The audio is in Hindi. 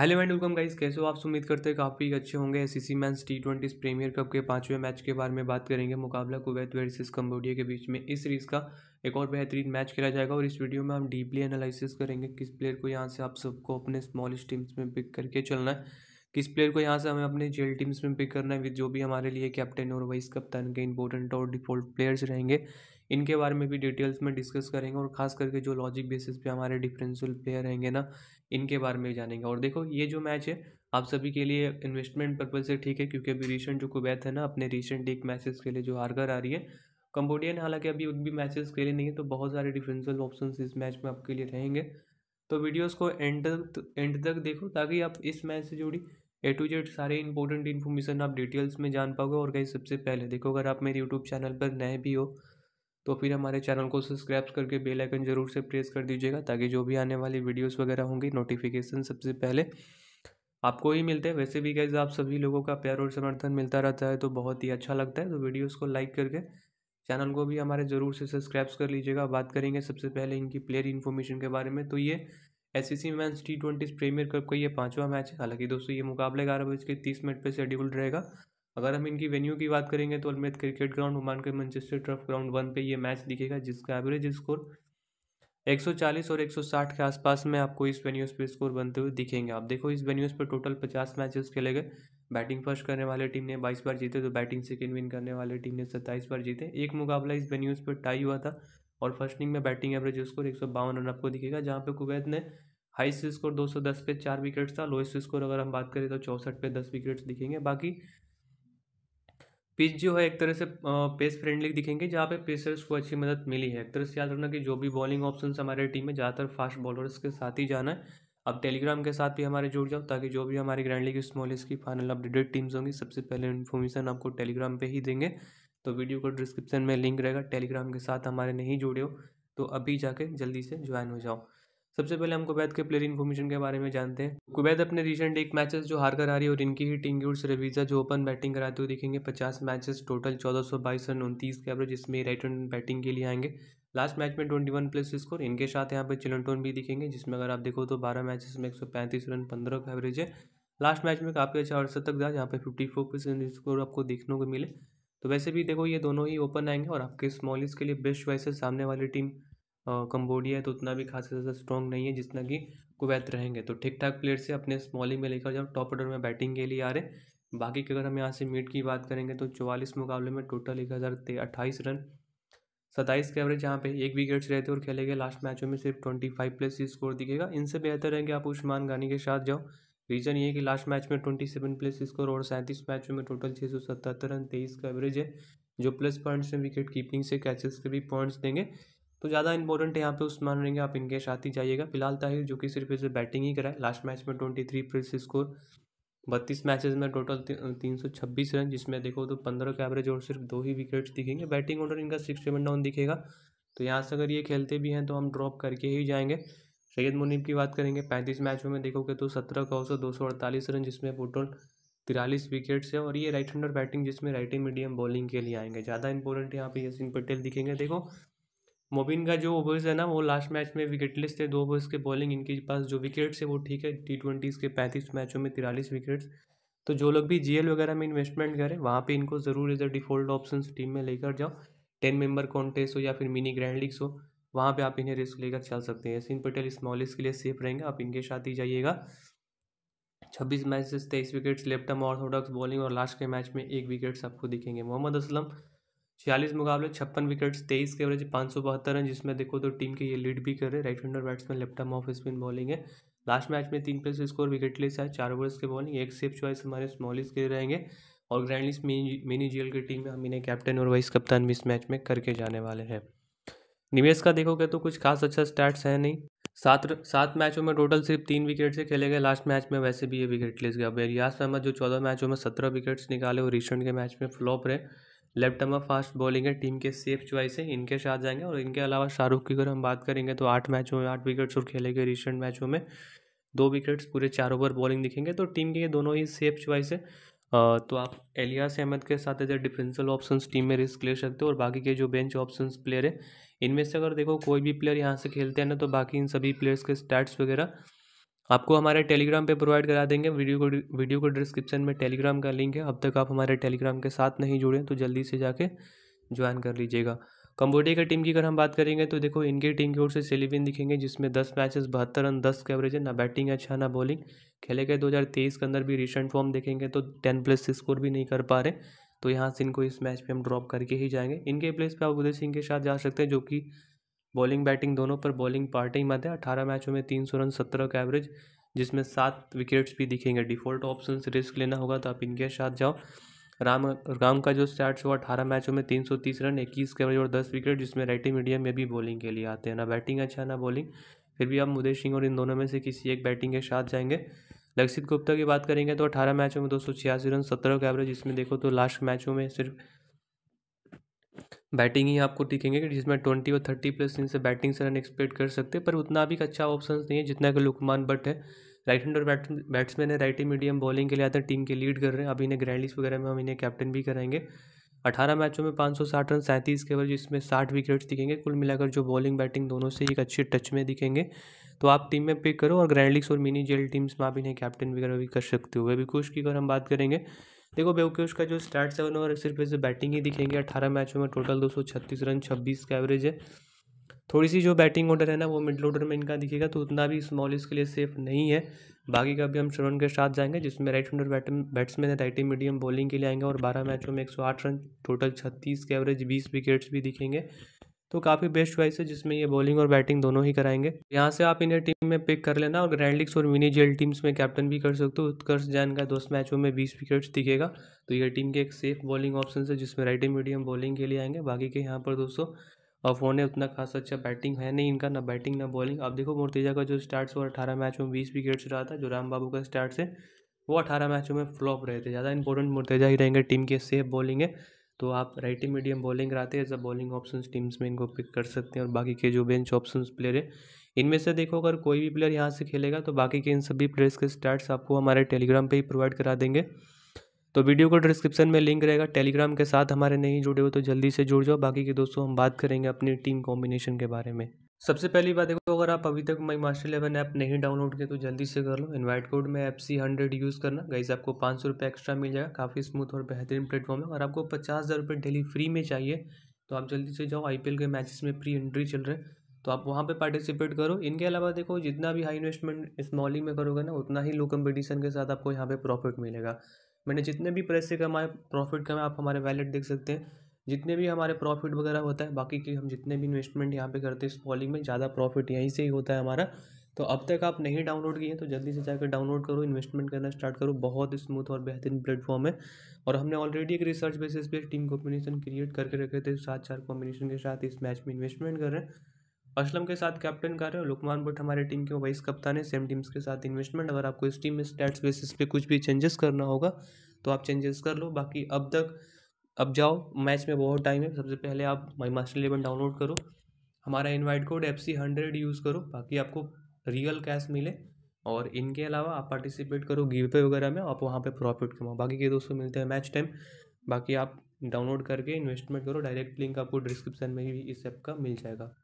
हेलो एंड वेलकम गाइस कैसे हो आप उम्मीद करते हैं काफ़ी अच्छे होंगे S C men's T twenty Premier Cup के पांचवें मैच के बारे में बात करेंगे मुकाबला कुवैत वर्सेस कम्बोडिया के बीच में इस सीरीज़ का एक और बेहतरीन मैच खेला जाएगा और इस वीडियो में हम डीपली एनालिसिस करेंगे किस प्लेयर को यहाँ से आप सबको अपने स्मॉलेस्ट टीम्स में पिक करके चलना है किस प्लेयर को यहाँ से हमें अपने जेल टीम्स में पिक करना है विद जो भी हमारे लिए कैप्टन और वाइस कप्तान के इंपॉर्टेंट और डिफॉल्ट प्लेयर्स रहेंगे इनके बारे में भी डिटेल्स में डिस्कस करेंगे और खास करके जो लॉजिक बेसिस पे हमारे डिफरेंशियल प्लेयर रहेंगे ना इनके बारे में जानेंगे और देखो ये जो मैच है आप सभी के लिए इन्वेस्टमेंट पर्पज से ठीक है क्योंकि अभी रिसेंट जो कुवैत है ना अपने रिसेंट एक मैचेस के लिए जो हार कर आ रही है कंबोडिया ने हालांकि अभी भी मैचेस खेले नहीं है तो बहुत सारे डिफेंसल ऑप्शन इस मैच में आपके लिए रहेंगे तो वीडियोस को एंड तक एंड तक देखो ताकि आप इस मैच से जुड़ी ए टू जेड सारे इंपॉर्टेंट इन्फॉर्मेशन आप डिटेल्स में जान पाओगे और कहीं सबसे पहले देखो अगर आप मेरे यूट्यूब चैनल पर नए भी हो तो फिर हमारे चैनल को सब्सक्राइब करके बेल आइकन जरूर से प्रेस कर दीजिएगा ताकि जो भी आने वाली वीडियोस वगैरह होंगी नोटिफिकेशन सबसे पहले आपको ही मिलते हैं वैसे भी गैज़ आप सभी लोगों का प्यार और समर्थन मिलता रहता है तो बहुत ही अच्छा लगता है तो वीडियोज़ को लाइक करके चैनल को भी हमारे ज़रूर से सब्सक्राइब कर लीजिएगा बात करेंगे सबसे पहले इनकी प्लेयर इन्फॉर्मेशन के बारे में तो ये S C match T twenty Premier Cup का ये पाँचवा मैच है हालांकि दोस्तों ये मुकाबले ग्यारह बज के तीस मिनट पर शेड्यूल्ड रहेगा अगर हम इनकी वेन्यू की बात करेंगे तो अलमेद क्रिकेट ग्राउंड ओमान के मैनचेस्टर ट्रफ ग्राउंड वन पे ये मैच दिखेगा जिसका एवरेज स्कोर 140 और 160 के आसपास में आपको इस वेन्यूज़ पर स्कोर बनते हुए दिखेंगे आप देखो इस वेन्यूज़ पर टोटल 50 मैचेस खेले गए बैटिंग फर्स्ट करने वाले टीम ने 22 बार जीते तो बैटिंग सेकेंड विन करने वाले टीम ने 27 बार जीते एक मुकाबला इस वेन्यूज़ पर टाई हुआ था और फर्स्ट इनिंग में बैटिंग एवरेज स्कोर एक रन आपको दिखेगा जहाँ पर कुवैत ने हाइस्ट स्कोर दो पे चार विकेट्स था लोएस्ट स्कोर अगर हम बात करें तो चौसठ पे दस विकेट्स दिखेंगे बाकी पिच जो है एक तरह से पेस फ्रेंडली दिखेंगे जहाँ पे पेसर्स को अच्छी मदद मिली है एक तरह से याद रखना कि जो भी बॉलिंग ऑप्शन हमारे टीम में ज़्यादातर फास्ट बॉलर्स के साथ ही जाना है अब टेलीग्राम के साथ भी हमारे जुड़ जाओ ताकि जो भी हमारी ग्रैंड लीग स्मॉल की फाइनल अपडेटेड टीम्स होंगी सबसे पहले इन्फॉर्मेशन आपको टेलीग्राम पर ही देंगे तो वीडियो को डिस्क्रिप्शन में लिंक रहेगा टेलीग्राम के साथ हमारे नहीं जुड़े हो तो अभी जाके जल्दी से ज्वाइन हो जाओ सबसे पहले हम कुवैत के प्लेयर इन्फॉर्मेशन के बारे में जानते हैं कुवैत अपने रिसेंट एक मैचेस जो हार कर आ रही है और इनकी ही टीम गुड्स रवीजा जो ओपन बैटिंग कराते हुए दिखेंगे पचास मैचेस टोटल चौदह सौ बाईस रन उनतीस के एवरेज जिसमें राइट हैंड बैटिंग के लिए आएंगे लास्ट मैच में ट्वेंटी वन प्लस स्कोर इनके साथ यहाँ पर चिलनटोन भी दिखेंगे जिसमें अगर आप देखो तो बारह मैच में एक सौ पैंतीस रन पंद्रह का एवरेज है लास्ट मैच में काफ़ी अच्छा अड़सठ तक जहाँ पर फिफ्टी फोर परसेंट स्कोर आपको देखने को मिले तो वैसे भी देखो ये दोनों ही ओपन आएंगे और आपके स्मॉलिस्ट के लिए बेस्ट वाइस सामने वाली टीम कंबोडिया है तो उतना भी खास ज़्यादा स्ट्रॉन्ग नहीं है जितना कि कुवैत रहेंगे तो ठीक ठाक प्लेयर से अपने स्मॉलिंग में लेकर जब टॉप ऑर्डर में बैटिंग के लिए आ रहे बाकी अगर हम यहाँ से मीट की बात करेंगे तो चौवालीस मुकाबले में टोटल एक हज़ार अट्ठाईस रन सत्ताईस के एवरेज यहाँ पे एक विकेट्स रहते और खेले गए लास्ट मैचों में सिर्फ ट्वेंटी फाइव प्लस ही स्कोर दिखेगा इनसे बेहतर है कि आप उस्मान गानी के साथ जाओ रीज़न ये है कि लास्ट मैच में ट्वेंटी सेवन प्लस स्कोर और सैंतीस मैचों में टोटल छः सौ सतहत्तर रन तेईस का एवरेज है जो प्लस पॉइंट्स में विकेट कीपिंग से कैचेस के भी पॉइंट्स देंगे तो ज़्यादा इंपॉर्टेंट है यहाँ पे उस मान रहेंगे आप इनके साथ ही जाइएगा फिलहाल ताहिर तो जो कि सिर्फ इसे बैटिंग ही कराए लास्ट मैच में ट्वेंटी थ्री प्लस स्कोर बत्तीस मैचेस में टोटल तीन सौ छब्बीस रन जिसमें देखो तो पंद्रह के एवरेज और सिर्फ दो ही विकेट्स दिखेंगे बैटिंग ऑर्डर इनका सिक्स सेवन डाउन दिखेगा तो यहाँ से अगर ये खेलते भी हैं तो हम ड्रॉप करके ही जाएंगे सैयद मुनीब की बात करेंगे पैंतीस मैचों में देखोगे तो सत्रह का औसत दो सौ अड़तालीस रन जिसमें टोटल तिरालीस विकेट्स है और ये राइट हैंडर बैटिंग जिसमें राइटिंग मीडियम बॉलिंग के लिए आएंगे ज़्यादा इंपॉर्टेंट यहाँ पे यसिन पटेल दिखेंगे देखो मोबिन का जो ओवर्स है ना वो लास्ट मैच में विकेटलेस थे दो ओवर्स के बॉलिंग इनके पास जो विकेट्स है वो ठीक है टी ट्वेंटीज़ के पैंतीस मैचों में तिरालीस विकेट्स तो जो लोग भी जीएल वगैरह में इन्वेस्टमेंट करें वहाँ पे इनको ज़रूर इधर डिफ़ॉल्ट ऑप्शन टीम में लेकर जाओ टेन मेंबर कॉन्टेस्ट हो या फिर मिनी ग्रैंड लीग्स हो वहाँ पे आप इन्हें रिस्क लेकर चल सकते हैं यसिन पटेल स्मॉलेस्ट के लिए सेफ रहेंगे आप इनके साथ ही जाइएगा छब्बीस मैच तेईस wickets left arm orthodox bowling और लास्ट के मैच में एक विकेट्स आपको दिखेंगे मोहम्मद असलम छियालीस मुकाबले छप्पन विकेट्स तेईस के एवरेज पाँच सौ बहत्तर रन जिसमें देखो तो टीम के ये लीड भी कर रहे right hander batsman left arm off spin bowling है लास्ट मैच में तीन प्लेस स्कोर विकेट लेस है चार ओवर्स के बॉलिंग एक सेफ चॉइस हमारे स्मॉलिस्ट के रहेंगे और ग्रैंडलिस्ट मिनी जीएल की टीम में हम इन्हें कैप्टन और वाइस कप्तान भी इस मैच में करके जाने वाले हैं निवेश का देखोगे तो कुछ खास अच्छा स्टैट्स है नहीं सात सात मैचों में टोटल सिर्फ तीन विकेट से खेले गए लास्ट मैच में वैसे भी ये विकेट लेस गया रियाज अहमद जो चौदह मैचों में सत्रह विकेट्स निकाले और रिसेंट के मैच में फ्लॉप रहे लेफ्ट आर्मर फास्ट बॉलिंग है टीम के सेफ चॉइस है इनके साथ जाएंगे और इनके अलावा शाहरुख की अगर हम बात करेंगे तो आठ मैचों में आठ विकेट्स और खेले गए रिसेंट मैचों में दो विकेट्स पूरे चार ओवर बॉलिंग दिखेंगे तो टीम के ये दोनों ही सेफ चॉइस है तो आप एलियास अहमद के साथ as a defensive option team में रिस्क ले सकते हो और बाकी के जो बेंच ऑप्शन प्लेयर है इनमें से अगर देखो कोई भी प्लेयर यहाँ से खेलते हैं ना तो बाकी इन सभी प्लेयर्स के स्टैट्स वगैरह आपको हमारे टेलीग्राम पे प्रोवाइड करा देंगे वीडियो को वीडियो को डिस्क्रिप्शन में टेलीग्राम का लिंक है अब तक आप हमारे टेलीग्राम के साथ नहीं जुड़े तो जल्दी से जाके ज्वाइन कर लीजिएगा कंबोडिया की टीम की अगर हम बात करेंगे तो देखो इनके टीम की ओर से सेलिविन दिखेंगे जिसमें दस मैचेस बहत्तर रन दस के एवरेज है ना बैटिंग अच्छा ना बॉलिंग खेले गए दो के अंदर भी रिसेंट फॉर्म देखेंगे तो टेन प्लस स्कोर भी नहीं कर पा रहे तो यहाँ से इनको इस मैच पे हम ड्रॉप करके ही जाएंगे इनके प्लेस पे आप उदय सिंह के साथ जा सकते हैं जो कि बॉलिंग बैटिंग दोनों पर बॉलिंग पार्ट ही मध्य अठारह मैचों में तीन सौ रन सत्रह का एवरेज जिसमें सात विकेट्स भी दिखेंगे डिफॉल्ट ऑप्शन रिस्क लेना होगा तो आप इनके साथ जाओ राम राम का जो स्टार्ट हुआ अठारह मैचों में तीन सौ तीस रन इक्कीस के एवरेज और दस विकेट जिसमें राइटिंग मीडियम में भी बॉलिंग के लिए आते हैं ना बैटिंग अच्छा ना बॉलिंग फिर भी आप मुदेश सिंह और इन दोनों में से किसी एक बैटिंग के साथ जाएंगे लक्षित गुप्ता की बात करेंगे तो अठारह मैचों में दो सौ छियासी रन सत्रह का एवरेज इसमें देखो तो लास्ट मैचों में सिर्फ बैटिंग ही आपको दिखेंगे कि जिसमें ट्वेंटी और थर्टी प्लस इनसे बैटिंग से रन एक्सपेक्ट कर सकते हैं पर उतना भी अच्छा ऑप्शन नहीं है जितना कि लुकमान बट है राइट हैंडर बैट्समैन है राइट मीडियम बॉलिंग के लिए आते हैं टीम के लीड कर रहे हैं अभी इन्हें ग्रैंड वगैरह में हम इन्हें कैप्टन भी कराएंगे अठारह मैचों में पाँच सौ साठ रन सैंतीस केवल जिसमें साठ विकेट्स दिखेंगे कुल मिलाकर जो बॉलिंग बैटिंग दोनों से एक अच्छे टच में दिखेंगे तो आप टीम में पिक करो और ग्रैंड लीग्स और मिनी जेल टीम्स में आप इन्हें कैप्टन वगैरह भी कर सकते हो अभी कुछ की अगर हम बात करेंगे देखो बेवकेश का जो स्टार्ट सेवन और सिर्फ ऐसे बैटिंग ही दिखेंगे अट्ठारह मैचों में टोटल दो सौ छत्तीस रन छब्बीस का एवरेज है थोड़ी सी जो बैटिंग ऑर्डर है ना वो मिडल ऑर्डर में इनका दिखेगा तो उतना भी स्मॉल इसके लिए सेफ नहीं है बाकी का भी हम श्रवण के साथ जाएंगे जिसमें राइट हैंडर बैट बैट्समैन है राइटिंग मीडियम बॉलिंग के लिए आएंगे और बारह मैचों में एक सौ आठ रन टोटल छत्तीस के एवरेज बीस विकेट्स भी दिखेंगे तो काफ़ी बेस्ट चॉइस है जिसमें ये बॉलिंग और बैटिंग दोनों ही कराएंगे यहाँ से आप इन्हें टीम में पिक कर लेना और ग्रैंड लिग्स और मिनी जेल टीम्स में कैप्टन भी कर सकते हो उत्कर्ष जैन का दोस्त मैचों में बीस विकेट्स दिखेगा तो ये टीम के एक सेफ बॉलिंग ऑप्शन है जिसमें राइट मीडियम बॉलिंग के लिए आएंगे बाकी के यहाँ पर दोस्तों और फोन है उतना खास अच्छा बैटिंग है नहीं इनका ना बैटिंग ना बॉलिंग आप देखो मोर्तिजा का जो स्टार्ट और अठारह मैचों में बीस विकेट्स रहा था जो राम बाबू का स्टार्ट है वो अठारह मैचों में फ्लॉप रहे थे ज़्यादा इंपॉर्टेंट मुर्तेजा ही रहेंगे टीम के सेफ बॉलिंग है तो आप राइटिंग मीडियम बॉलिंग कराते हैं सब बॉलिंग ऑप्शन टीम्स में इनको पिक कर सकते हैं और बाकी के जो बेंच ऑप्शन प्लेयर है इनमें से देखो अगर कोई भी प्लेयर यहाँ से खेलेगा तो बाकी के इन सभी प्लेयर्स के स्टार्ट आपको हमारे टेलीग्राम पर ही प्रोवाइड करा देंगे तो वीडियो को डिस्क्रिप्शन में लिंक रहेगा टेलीग्राम के साथ हमारे नहीं जुड़े हो तो जल्दी से जुड़ जाओ बाकी के दोस्तों हम बात करेंगे अपनी टीम कॉम्बिनेशन के बारे में सबसे पहली बात देखो अगर आप अभी तक माई मास्टर इलेवन ऐप नहीं डाउनलोड किए तो जल्दी से कर लो इनवाइट कोड में एप सी हंड्रेड यूज़ करना गाइस आपको पाँच सौ रुपये एक्स्ट्रा मिल जाएगा काफ़ी स्मूथ और बेहतरीन प्लेटफॉर्म है और आपको पचास हज़ार रुपये डेली फ्री में चाहिए तो आप जल्दी से जाओ आई के मैचेस में प्री एंट्री चल रहे तो आप वहाँ पर पार्टिसिपेट करो इनके अलावा देखो जितना भी हाई इन्वेस्टमेंट स्मॉलिंग में करोगे ना उतना ही लो कम्पिटिशन के साथ आपको यहाँ पर प्रॉफिट मिलेगा मैंने जितने भी पैसे कमाए प्रॉफिट कमाए आप हमारे वैलेट देख सकते हैं जितने भी हमारे प्रॉफिट वगैरह होता है बाकी के हम जितने भी इन्वेस्टमेंट यहाँ पे करते हैं इस में ज़्यादा प्रॉफिट यहीं से ही होता है हमारा तो अब तक आप नहीं डाउनलोड किए तो जल्दी से जाकर डाउनलोड करो इन्वेस्टमेंट करना स्टार्ट करो बहुत स्मूथ और बेहतरीन प्लेटफॉर्म है और हमने ऑलरेडी एक रिसर्च बेसिस पे टीम कॉम्बिनेशन क्रिएट करके रखे थे सात चार कॉम्बिनेशन के साथ इस मैच में इन्वेस्टमेंट कर रहे हैं असलम के साथ कैप्टन कर रहे हैं लुकमान भट्ट हमारे टीम के वाइस कप्तान है सेम टीम्स के साथ इन्वेस्टमेंट अगर आपको इस टीम में स्टैट्स बेसिस पे कुछ भी चेंजेस करना होगा तो आप चेंजेस कर लो बाकी अब तक अब जाओ मैच में बहुत टाइम है सबसे पहले आप माई मास्टर इलेवन डाउनलोड करो हमारा invite code F C hundred use करो बाकी आपको रियल कैश मिले और इनके अलावा आप पार्टिसिपेट करो गिव पे वगैरह में आप वहाँ पे प्रॉफिट कमाओ बाकी के दोस्तों मिलते हैं मैच टाइम बाकी आप डाउनलोड करके इन्वेस्टमेंट करो डायरेक्ट लिंक आपको डिस्क्रिप्शन में ही इस ऐप का मिल जाएगा